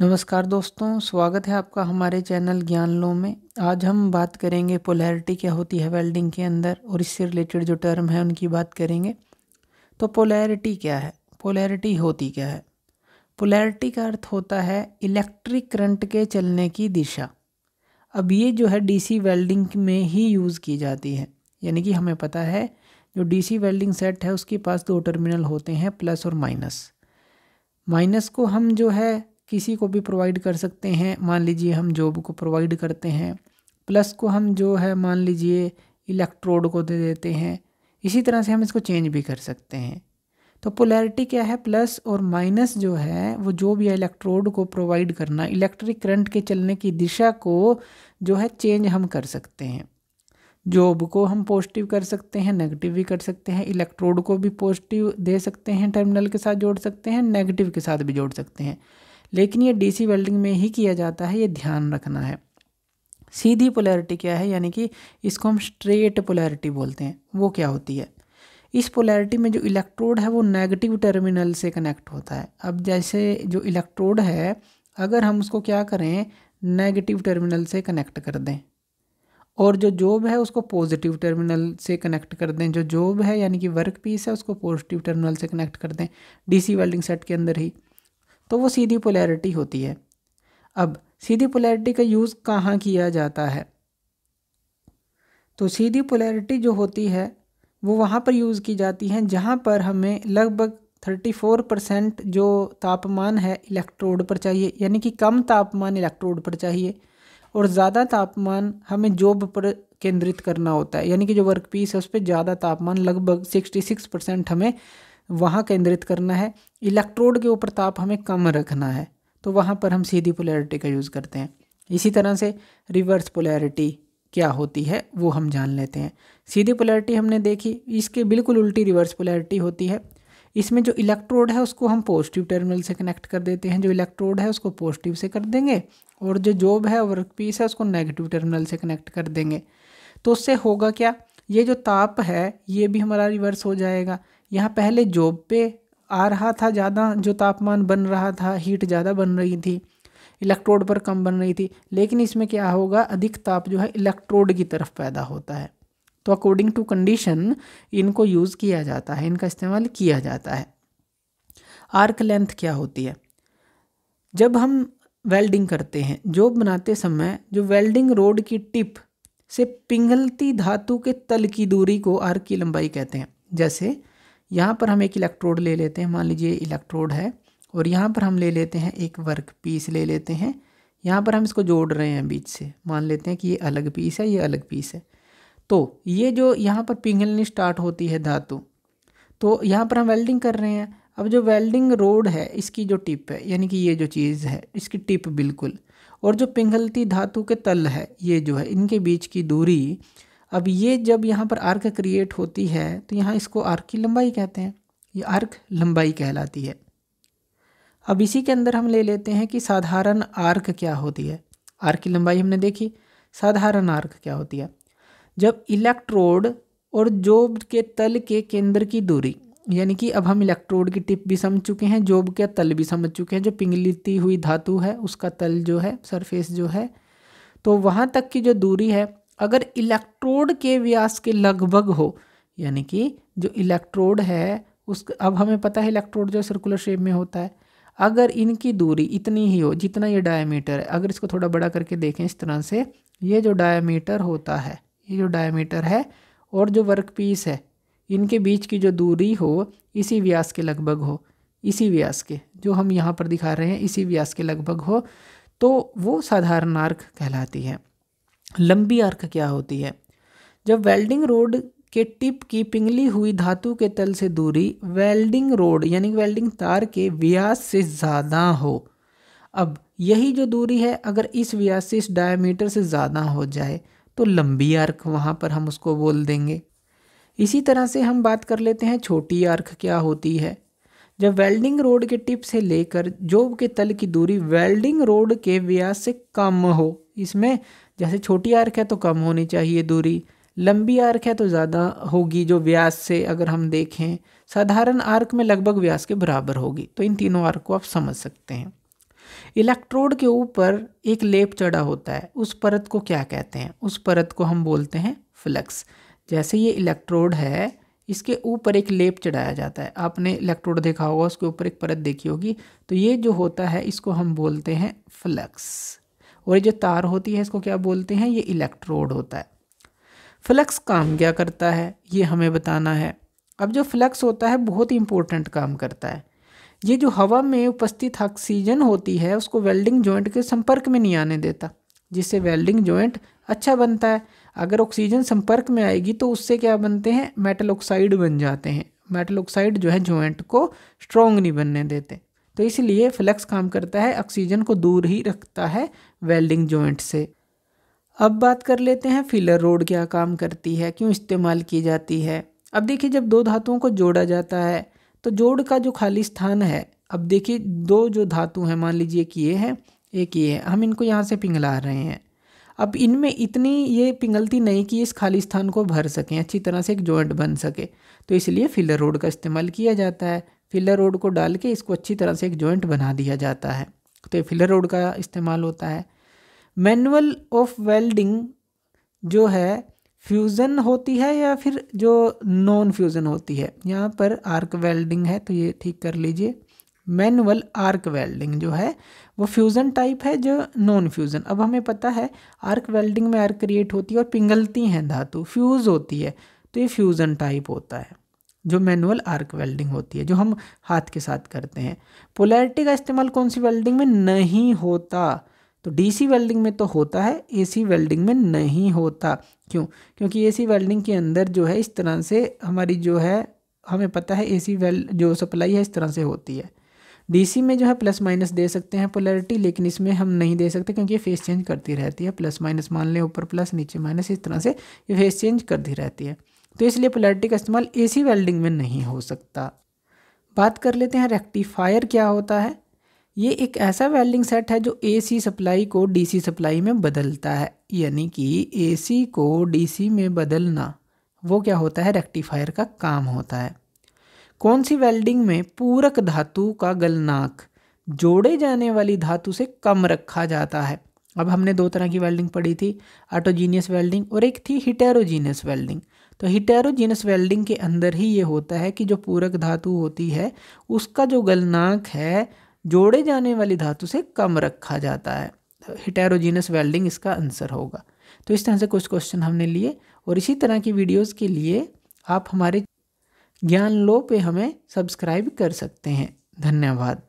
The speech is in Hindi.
नमस्कार दोस्तों स्वागत है आपका हमारे चैनल ज्ञान लो में आज हम बात करेंगे पोलैरिटी क्या होती है वेल्डिंग के अंदर और इससे रिलेटेड जो टर्म है उनकी बात करेंगे तो पोलैरिटी क्या है पोलैरिटी होती क्या है पोलैरिटी का अर्थ होता है इलेक्ट्रिक करंट के चलने की दिशा अब ये जो है डीसी वेल्डिंग में ही यूज़ की जाती है यानी कि हमें पता है जो डीसी वेल्डिंग सेट है उसके पास दो टर्मिनल होते हैं प्लस और माइनस माइनस को हम जो है किसी को भी प्रोवाइड कर सकते हैं मान लीजिए हम जॉब को प्रोवाइड करते हैं प्लस को हम जो है मान लीजिए इलेक्ट्रोड को दे देते हैं इसी तरह से हम इसको चेंज भी कर सकते हैं तो पोलैरिटी क्या है प्लस और माइनस जो है वो जो भी इलेक्ट्रोड को प्रोवाइड करना इलेक्ट्रिक करंट के चलने की दिशा को जो है चेंज हम कर सकते हैं जॉब को हम पॉजिटिव कर सकते हैं नेगेटिव भी कर सकते हैं इलेक्ट्रोड को भी पॉजिटिव दे सकते हैं टर्मिनल के साथ जोड़ सकते हैं नेगेटिव के साथ भी जोड़ सकते हैं लेकिन ये डीसी वेल्डिंग में ही किया जाता है ये ध्यान रखना है सीधी पोलैरिटी क्या है यानी कि इसको हम स्ट्रेट पोलैरिटी बोलते हैं वो क्या होती है इस पोलैरिटी में जो इलेक्ट्रोड है वो नेगेटिव टर्मिनल से कनेक्ट होता है अब जैसे जो इलेक्ट्रोड है अगर हम उसको क्या करें नेगेटिव टर्मिनल से कनेक्ट कर दें और जो जॉब है उसको पॉजिटिव टर्मिनल से कनेक्ट कर दें जो जॉब है यानी कि वर्क पीस है उसको पॉजिटिव टर्मिनल से कनेक्ट कर दें डीसी वेल्डिंग सेट के अंदर ही तो वो सीधी पोलैरिटी होती है अब सीधी पोलैरिटी का यूज़ कहाँ किया जाता है तो सीधी पोलैरिटी जो होती है वो वहाँ पर यूज़ की जाती है जहाँ पर हमें लगभग थर्टी फोर परसेंट जो तापमान है इलेक्ट्रोड पर चाहिए यानी कि कम तापमान इलेक्ट्रोड पर चाहिए और ज़्यादा तापमान हमें जॉब पर केंद्रित करना होता है यानी कि जो वर्क पीस है उस पर ज़्यादा तापमान लगभग सिक्सटी सिक्स परसेंट हमें वहाँ केंद्रित करना है इलेक्ट्रोड के ऊपर ताप हमें कम रखना है तो वहाँ पर हम सीधी पोलैरिटी का यूज़ करते हैं इसी तरह से रिवर्स पोलैरिटी क्या होती है वो हम जान लेते हैं सीधी पोलैरिटी हमने देखी इसके बिल्कुल उल्टी रिवर्स पोलैरिटी होती है इसमें जो इलेक्ट्रोड है उसको हम पॉजिटिव टर्मिनल से कनेक्ट कर देते हैं जो इलेक्ट्रोड है उसको पॉजिटिव से कर देंगे और जो जॉब है वर्क पीस है उसको नेगेटिव टर्मिनल से कनेक्ट कर देंगे तो उससे होगा क्या ये जो ताप है ये भी हमारा रिवर्स हो जाएगा यहाँ पहले जॉब पे आ रहा था ज़्यादा जो तापमान बन रहा था हीट ज़्यादा बन रही थी इलेक्ट्रोड पर कम बन रही थी लेकिन इसमें क्या होगा अधिक ताप जो है इलेक्ट्रोड की तरफ पैदा होता है तो अकॉर्डिंग टू कंडीशन इनको यूज़ किया जाता है इनका इस्तेमाल किया जाता है आर्क लेंथ क्या होती है जब हम वेल्डिंग करते हैं जो बनाते समय जो वेल्डिंग रोड की टिप से पिंगलती धातु के तल की दूरी को आर्क की लंबाई कहते हैं जैसे यहाँ पर हम एक इलेक्ट्रोड ले लेते हैं मान लीजिए इलेक्ट्रोड है और यहाँ पर हम ले लेते हैं एक वर्क पीस ले लेते हैं यहाँ पर हम इसको जोड़ रहे हैं बीच से मान लेते हैं कि ये अलग पीस है ये अलग पीस है तो ये जो यहाँ पर पिघलनी स्टार्ट होती है धातु तो यहाँ पर हम वेल्डिंग कर रहे हैं अब जो वेल्डिंग रोड है इसकी जो टिप है यानी कि ये जो चीज़ है इसकी टिप बिल्कुल और जो पिघलती धातु के तल है ये जो है इनके बीच की दूरी अब ये जब यहाँ पर आर्क क्रिएट होती है तो यहाँ इसको आर्क की लंबाई कहते हैं ये आर्क लंबाई कहलाती है अब इसी के अंदर हम ले लेते हैं कि साधारण आर्क क्या होती है आर्क की लंबाई हमने देखी साधारण आर्क क्या होती है जब इलेक्ट्रोड और जोब के तल के केंद्र की दूरी यानी कि अब हम इलेक्ट्रोड की टिप भी समझ चुके हैं जोब के तल भी समझ चुके हैं जो पिंगलीती हुई धातु है उसका तल जो है सरफेस जो है तो वहाँ तक की जो दूरी है अगर इलेक्ट्रोड के व्यास के लगभग हो यानी कि जो इलेक्ट्रोड है उस अब हमें पता है इलेक्ट्रोड जो सर्कुलर शेप में होता है अगर इनकी दूरी इतनी ही हो जितना ये डायमीटर है अगर इसको थोड़ा बड़ा करके देखें इस तरह से ये जो डायमीटर होता है ये जो डायमीटर है और जो वर्क पीस है इनके बीच की जो दूरी हो इसी व्यास के लगभग हो इसी व्यास के जो हम यहाँ पर दिखा रहे हैं इसी व्यास के लगभग हो तो वो साधारण आर्क कहलाती है लंबी आर्क क्या होती है जब वेल्डिंग रोड के टिप की पिंगली हुई धातु के तल से दूरी वेल्डिंग रोड यानी वेल्डिंग तार के व्यास से ज़्यादा हो अब यही जो दूरी है अगर इस व्यास से इस डायमीटर से ज़्यादा हो जाए तो लंबी आर्क वहाँ पर हम उसको बोल देंगे इसी तरह से हम बात कर लेते हैं छोटी आर्क क्या होती है जब वेल्डिंग रोड के टिप से लेकर जोब के तल की दूरी वेल्डिंग रोड के व्यास से कम हो इसमें जैसे छोटी आर्क है तो कम होनी चाहिए दूरी लंबी आर्क है तो ज़्यादा होगी जो व्यास से अगर हम देखें साधारण आर्क में लगभग व्यास के बराबर होगी तो इन तीनों आर्क को आप समझ सकते हैं इलेक्ट्रोड के ऊपर एक लेप चढ़ा होता है उस परत को क्या कहते हैं उस परत को हम बोलते हैं फ्लक्स जैसे ये इलेक्ट्रोड है इसके ऊपर एक लेप चढ़ाया जाता है आपने इलेक्ट्रोड देखा होगा उसके ऊपर एक परत देखी होगी तो ये जो होता है इसको हम बोलते हैं फ्लक्स और ये जो तार होती है इसको क्या बोलते हैं ये इलेक्ट्रोड होता है फ्लक्स काम क्या करता है ये हमें बताना है अब जो फ्लक्स होता है बहुत ही इंपॉर्टेंट काम करता है ये जो हवा में उपस्थित ऑक्सीजन होती है उसको वेल्डिंग जॉइंट के संपर्क में नहीं आने देता जिससे वेल्डिंग जॉइंट अच्छा बनता है अगर ऑक्सीजन संपर्क में आएगी तो उससे क्या बनते हैं मेटल ऑक्साइड बन जाते हैं मेटल ऑक्साइड जो है जॉइंट को स्ट्रॉन्ग नहीं बनने देते तो इसलिए फ्लक्स काम करता है ऑक्सीजन को दूर ही रखता है वेल्डिंग जॉइंट से अब बात कर लेते हैं फिलर रोड क्या काम करती है क्यों इस्तेमाल की जाती है अब देखिए जब दो धातुओं को जोड़ा जाता है तो जोड़ का जो खाली स्थान है अब देखिए दो जो धातु हैं मान लीजिए कि ये है एक ये है हम इनको यहाँ से पिघला रहे हैं अब इनमें इतनी ये पिघलती नहीं कि इस खाली स्थान को भर सकें अच्छी तरह से एक जॉइंट बन सके तो इसलिए फिलर रोड का इस्तेमाल किया जाता है फिलर रोड को डाल के इसको अच्छी तरह से एक जॉइंट बना दिया जाता है तो ये फिलर रोड का इस्तेमाल होता है मैनुअल ऑफ वेल्डिंग जो है फ्यूज़न होती है या फिर जो नॉन फ्यूज़न होती है यहाँ पर आर्क वेल्डिंग है तो ये ठीक कर लीजिए मैनुअल आर्क वेल्डिंग जो है वो फ्यूज़न टाइप है जो नॉन फ्यूज़न अब हमें पता है आर्क वेल्डिंग में आर्क क्रिएट होती है और पिंगलती हैं धातु फ्यूज़ होती है तो ये फ्यूज़न टाइप होता है जो मैनुअल आर्क वेल्डिंग होती है जो हम हाथ के साथ करते हैं पोलैरिटी का इस्तेमाल कौन सी वेल्डिंग में नहीं होता तो डीसी वेल्डिंग में तो होता है एसी वेल्डिंग में नहीं होता क्यों क्योंकि एसी वेल्डिंग के अंदर जो है इस तरह से हमारी जो है हमें पता है एसी वेल जो सप्लाई है इस तरह से होती है डीसी में जो है प्लस माइनस दे सकते हैं पोलैरिटी लेकिन इसमें हम नहीं दे सकते क्योंकि ये फेस चेंज करती रहती है प्लस माइनस मान लें ऊपर प्लस नीचे माइनस इस तरह से ये फेस चेंज करती रहती है तो इसलिए पोलैरिटी का इस्तेमाल एसी वेल्डिंग में नहीं हो सकता बात कर लेते हैं रेक्टिफायर क्या होता है ये एक ऐसा वेल्डिंग सेट है जो एसी सप्लाई को डीसी सप्लाई में बदलता है यानी कि एसी को डीसी में बदलना वो क्या होता है रेक्टिफायर का काम होता है कौन सी वेल्डिंग में पूरक धातु का गलनाक जोड़े जाने वाली धातु से कम रखा जाता है अब हमने दो तरह की वेल्डिंग पढ़ी थी ऑटोजीनियस वेल्डिंग और एक थी हिटेरोजीनियस वेल्डिंग तो हिटेरोजीनस वेल्डिंग के अंदर ही ये होता है कि जो पूरक धातु होती है उसका जो गलनाक है जोड़े जाने वाली धातु से कम रखा जाता है तो हिटेरोजीनस वेल्डिंग इसका आंसर होगा तो इस तरह से कुछ क्वेश्चन हमने लिए और इसी तरह की वीडियोज़ के लिए आप हमारे ज्ञान लो पे हमें सब्सक्राइब कर सकते हैं धन्यवाद